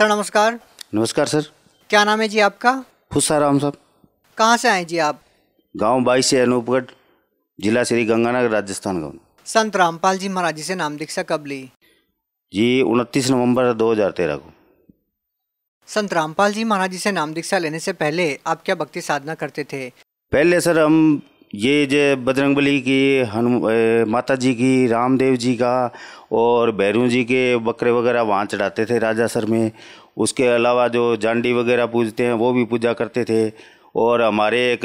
sir नमस्कार नमस्कार sir क्या नाम है जी आपका खुशाराम साहब कहाँ से आए जी आप गांव बाई से अनूपगढ़ जिला श्री गंगानगर राजस्थान गाँव संत रामपाल जी महाराज जी से नाम दीक्षा कब ली जी उनतीस नवंबर 2013 को संत रामपाल जी महाराज जी से नाम दीक्षा लेने से पहले आप क्या भक्ति साधना करते थे पहले सर हम ये जो बजरंग बली की हनु माता जी की रामदेव जी का और भैरू जी के बकरे वगैरह वहाँ चढ़ाते थे राजा सर में उसके अलावा जो जांडी वगैरह पूजते हैं वो भी पूजा करते थे और हमारे एक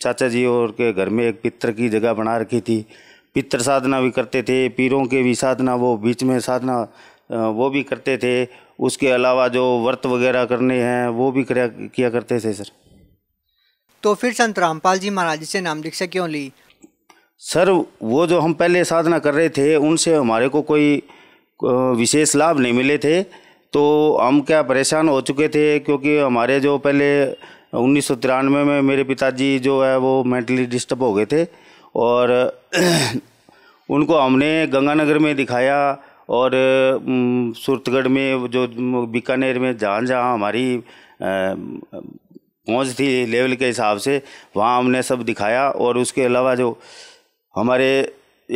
चाचा जी और के घर में एक पित्र की जगह बना रखी थी पित्र साधना भी करते थे पीरों के भी साधना वो बीच में साधना वो भी करते थे उसके अलावा जो व्रत वगैरह करने हैं वो भी किया करते थे सर तो फिर संत रामपाल जी महाराज से नाम दीक्षा क्यों ली सर वो जो हम पहले साधना कर रहे थे उनसे हमारे को कोई विशेष लाभ नहीं मिले थे तो हम क्या परेशान हो चुके थे क्योंकि हमारे जो पहले उन्नीस सौ तिरानवे में मेरे पिताजी जो है वो मेंटली डिस्टर्ब हो गए थे और उनको हमने गंगानगर में दिखाया और सूरतगढ़ में जो बीकानेर में जहाँ जहाँ हमारी पहुँच थी लेवल के हिसाब से वहाँ हमने सब दिखाया और उसके अलावा जो हमारे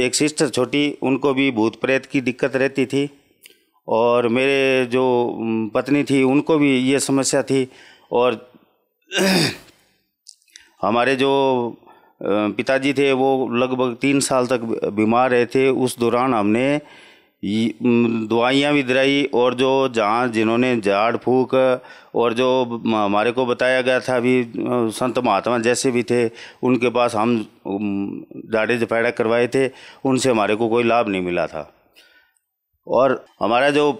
एक सिस्टर छोटी उनको भी भूत प्रेत की दिक्कत रहती थी और मेरे जो पत्नी थी उनको भी ये समस्या थी और हमारे जो पिताजी थे वो लगभग तीन साल तक बीमार रहे थे उस दौरान हमने दवाइयाँ भी दिलाई और जो जहाँ जिन्होंने झाड़ फूक और जो हमारे को बताया गया था अभी संत महात्मा जैसे भी थे उनके पास हम दाढ़े जफाड़ा करवाए थे उनसे हमारे को कोई लाभ नहीं मिला था और हमारा जो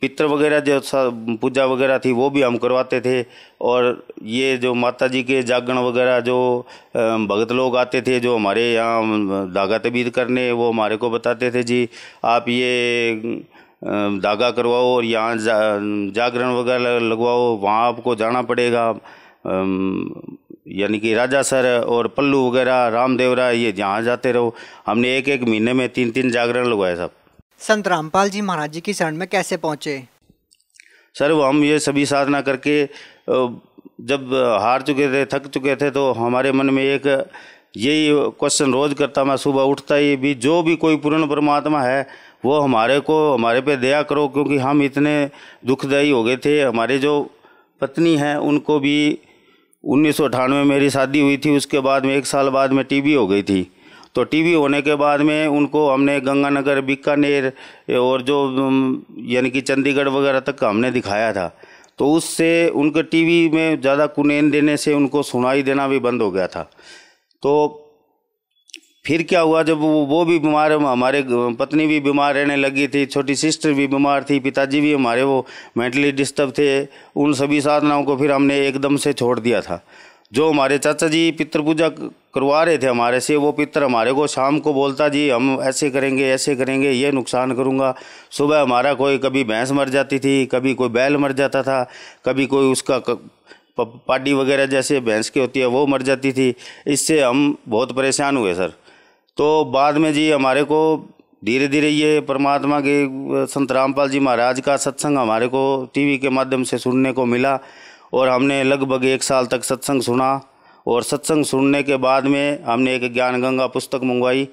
पितर वगैरह जो पूजा वगैरह थी वो भी हम करवाते थे और ये जो माता जी के जागरण वगैरह जो भगत लोग आते थे जो हमारे यहाँ धागा तबीद करने वो हमारे को बताते थे जी आप ये धागा करवाओ और यहाँ जा, जागरण वगैरह लगवाओ वहाँ आपको जाना पड़ेगा यानी कि राजा सर और पल्लू वगैरह रामदेवरा ये जहाँ जाते रहो हमने एक एक महीने में तीन तीन जागरण लगवाए साहब संत रामपाल जी महाराज जी की शरण में कैसे पहुँचे सर वो हम ये सभी साधना करके जब हार चुके थे थक चुके थे तो हमारे मन में एक यही क्वेश्चन रोज करता मैं सुबह उठता ही भी जो भी कोई पूर्ण परमात्मा है वो हमारे को हमारे पे दया करो क्योंकि हम इतने दुखदायी हो गए थे हमारे जो पत्नी हैं उनको भी उन्नीस में मेरी शादी हुई थी उसके बाद में एक साल बाद में टीबी हो गई थी तो टीबी होने के बाद में उनको हमने गंगानगर बीकानेर और जो यानी कि चंडीगढ़ वगैरह तक का हमने दिखाया था तो उससे उनके टीवी में ज़्यादा कुनेन देने से उनको सुनाई देना भी बंद हो गया था तो फिर क्या हुआ जब वो वो भी बीमार हमारे पत्नी भी बीमार रहने लगी थी छोटी सिस्टर भी बीमार थी पिताजी भी हमारे वो मेंटली डिस्टर्ब थे उन सभी साधनाओं को फिर हमने एकदम से छोड़ दिया था जो हमारे चाचा जी पितर पूजा करवा रहे थे हमारे से वो पितर हमारे को शाम को बोलता जी हम ऐसे करेंगे ऐसे करेंगे ये नुकसान करूँगा सुबह हमारा कोई कभी भैंस मर जाती थी कभी कोई बैल मर जाता था कभी कोई उसका पाडी वगैरह जैसे भैंस की होती है वो मर जाती थी इससे हम बहुत परेशान हुए सर तो बाद में जी हमारे को धीरे धीरे ये परमात्मा के संत रामपाल जी महाराज का सत्संग हमारे को टीवी के माध्यम से सुनने को मिला और हमने लगभग एक साल तक सत्संग सुना और सत्संग सुनने के बाद में हमने एक ज्ञान गंगा पुस्तक मंगवाई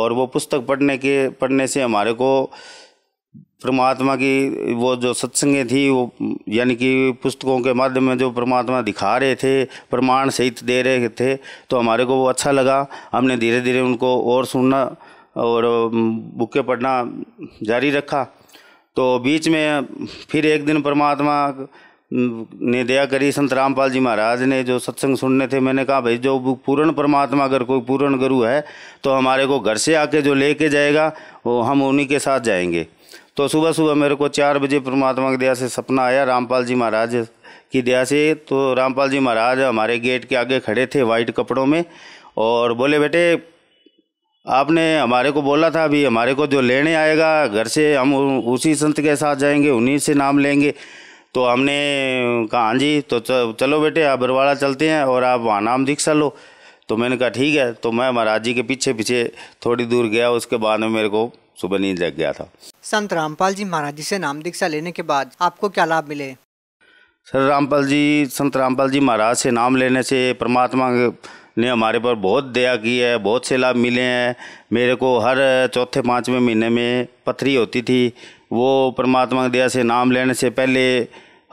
और वो पुस्तक पढ़ने के पढ़ने से हमारे को परमात्मा की वो जो सत्संगें थी वो यानी कि पुस्तकों के माध्यम में जो परमात्मा दिखा रहे थे प्रमाण सहित दे रहे थे तो हमारे को वो अच्छा लगा हमने धीरे धीरे उनको और सुनना और बुके पढ़ना जारी रखा तो बीच में फिर एक दिन परमात्मा ने दया करी संत रामपाल जी महाराज ने जो सत्संग सुनने थे मैंने कहा भाई जो पूर्ण परमात्मा अगर कोई पूर्ण गुरु है तो हमारे को घर से आके जो लेके जाएगा वो हम उन्हीं के साथ जाएंगे तो सुबह सुबह मेरे को चार बजे परमात्मा की दया से सपना आया रामपाल जी महाराज की दया से तो रामपाल जी महाराज हमारे गेट के आगे खड़े थे वाइट कपड़ों में और बोले बेटे आपने हमारे को बोला था अभी हमारे को जो लेने आएगा घर से हम उसी संत के साथ जाएंगे उन्हीं से नाम लेंगे तो हमने कहा हाँ जी तो चलो बेटे आप बरवाड़ा चलते हैं और आप वहाँ नाम दीक्षा लो तो मैंने कहा ठीक है तो मैं महाराज जी के पीछे पीछे थोड़ी दूर गया उसके बाद में मेरे को सुबह नींद लग गया था संत रामपाल जी महाराज जी से नाम दीक्षा लेने के बाद आपको क्या लाभ मिले सर रामपाल जी संत रामपाल जी महाराज से नाम लेने से परमात्मा ने हमारे पर बहुत दया की है बहुत से लाभ मिले हैं मेरे को हर चौथे पाँचवें महीने में पथरी होती थी वो परमात्मा की दया से नाम लेने से पहले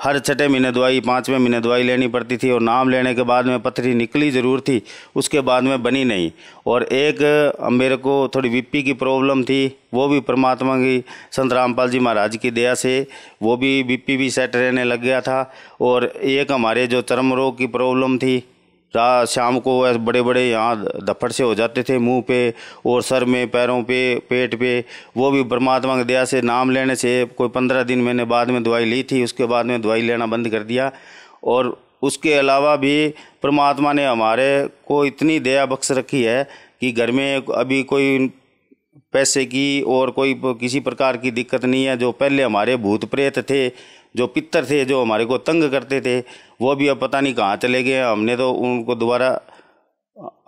हर छठे महीने दवाई पाँचवें महीने दवाई लेनी पड़ती थी और नाम लेने के बाद में पथरी निकली ज़रूर थी उसके बाद में बनी नहीं और एक मेरे को थोड़ी बीपी की प्रॉब्लम थी वो भी परमात्मा की संत रामपाल जी महाराज की दया से वो भी बीपी भी सेट रहने लग गया था और एक हमारे जो चर्म रोग की प्रॉब्लम थी शाम को ऐसे बड़े बड़े यहाँ धप्पड़ से हो जाते थे मुंह पे और सर में पैरों पे पेट पे वो भी परमात्मा की दया से नाम लेने से कोई पंद्रह दिन मैंने बाद में दवाई ली थी उसके बाद में दवाई लेना बंद कर दिया और उसके अलावा भी परमात्मा ने हमारे को इतनी दया बख्श रखी है कि घर में अभी कोई पैसे की और कोई किसी प्रकार की दिक्कत नहीं है जो पहले हमारे भूत प्रेत थे जो पितर थे जो हमारे को तंग करते थे वो भी अब पता नहीं कहाँ चले गए हमने तो उनको दोबारा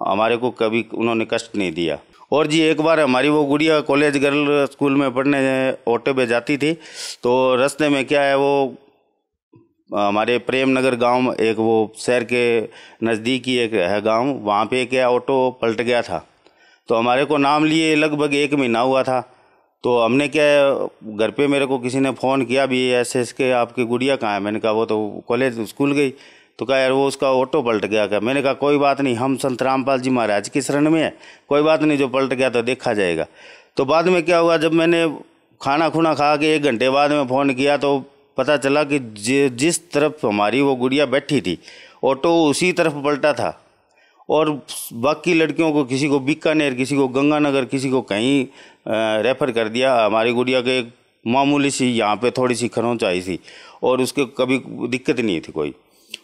हमारे को कभी उन्होंने कष्ट नहीं दिया और जी एक बार हमारी वो गुड़िया कॉलेज गर्ल स्कूल में पढ़ने ऑटो पे जाती थी तो रास्ते में क्या है वो हमारे प्रेम नगर गाँव एक वो शहर के नज़दीक ही एक है गाँव वहाँ पे क्या ऑटो पलट गया था तो हमारे को नाम लिए लगभग एक महीना हुआ था तो हमने क्या घर पे मेरे को किसी ने फ़ोन किया भी ऐसे इसके आपकी गुड़िया कहाँ है मैंने कहा वो तो कॉलेज स्कूल गई तो कहा यार वो उसका ऑटो पलट गया क्या मैंने कहा कोई बात नहीं हम संत रामपाल जी महाराज की शरण में है कोई बात नहीं जो पलट गया तो देखा जाएगा तो बाद में क्या हुआ जब मैंने खाना खुना खा के एक घंटे बाद में फ़ोन किया तो पता चला कि जिस तरफ हमारी वो गुड़िया बैठी थी ऑटो उसी तरफ पलटा था और बाकी लड़कियों को किसी को बीकानेर किसी को गंगानगर किसी को कहीं रेफ़र कर दिया हमारी गुड़िया के एक मामूली सी यहाँ पे थोड़ी सी खरोंच आई थी और उसके कभी दिक्कत नहीं थी कोई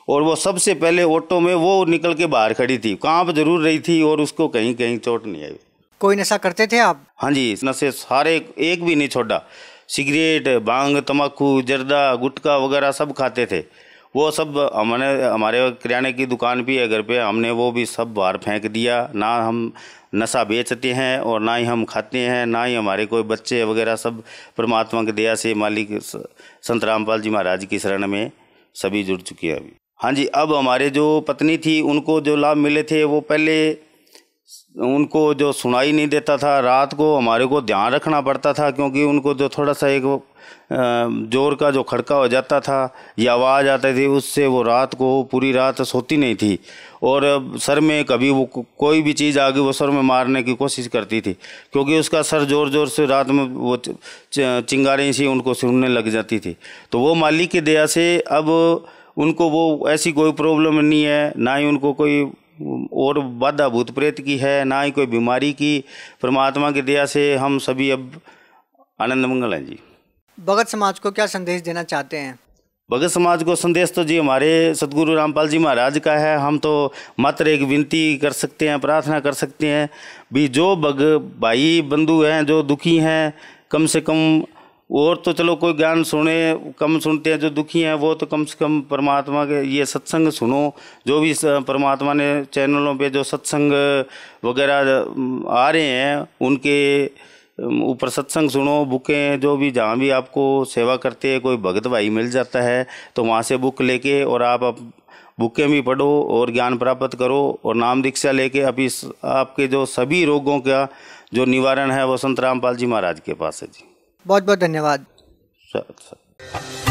और वो सबसे पहले ऑटो में वो निकल के बाहर खड़ी थी कांप जरूर रही थी और उसको कहीं कहीं चोट नहीं आई कोई नशा करते थे आप हाँ जी नशे सारे एक भी नहीं छोड़ा सिगरेट भांग तम्बाकू जर्दा गुटखा वगैरह सब खाते थे वो सब हमने हमारे किराने की दुकान भी है घर पे हमने वो भी सब बाहर फेंक दिया ना हम नशा बेचते हैं और ना ही हम खाते हैं ना ही हमारे कोई बच्चे वगैरह सब परमात्मा की दया से मालिक संत रामपाल जी महाराज की शरण में सभी जुड़ चुके हैं अभी हाँ जी अब हमारे जो पत्नी थी उनको जो लाभ मिले थे वो पहले उनको जो सुनाई नहीं देता था रात को हमारे को ध्यान रखना पड़ता था क्योंकि उनको जो थोड़ा सा एक जोर का जो खड़का हो जाता था या आवाज़ आती थी उससे वो रात को पूरी रात सोती नहीं थी और सर में कभी वो कोई भी चीज़ आ गई वो सर में मारने की कोशिश करती थी क्योंकि उसका सर ज़ोर ज़ोर से रात में वो चिंगारें सी उनको सुनने लग जाती थी तो वो मालिक की दया से अब उनको वो ऐसी कोई प्रॉब्लम नहीं है ना ही उनको कोई और बाधा भूत प्रेत की है ना ही कोई बीमारी की परमात्मा की दया से हम सभी अब आनंद मंगल हैं जी भगत समाज को क्या संदेश देना चाहते हैं भगत समाज को संदेश तो जी हमारे सदगुरु रामपाल जी महाराज का है हम तो मात्र एक विनती कर सकते हैं प्रार्थना कर सकते हैं भी जो भग भाई बंधु हैं जो दुखी हैं कम से कम और तो चलो कोई ज्ञान सुने कम सुनते हैं जो दुखी हैं वो तो कम से कम परमात्मा के ये सत्संग सुनो जो भी परमात्मा ने चैनलों पे जो सत्संग वगैरह आ रहे हैं उनके ऊपर सत्संग सुनो बुकें जो भी जहाँ भी आपको सेवा करते हैं कोई भगत भाई मिल जाता है तो वहाँ से बुक लेके और आप, बुकें भी पढ़ो और ज्ञान प्राप्त करो और नाम दीक्षा लेके आप इस आपके जो सभी रोगों का जो निवारण है वो संत रामपाल जी महाराज के पास है जी बहुत बहुत धन्यवाद सर सर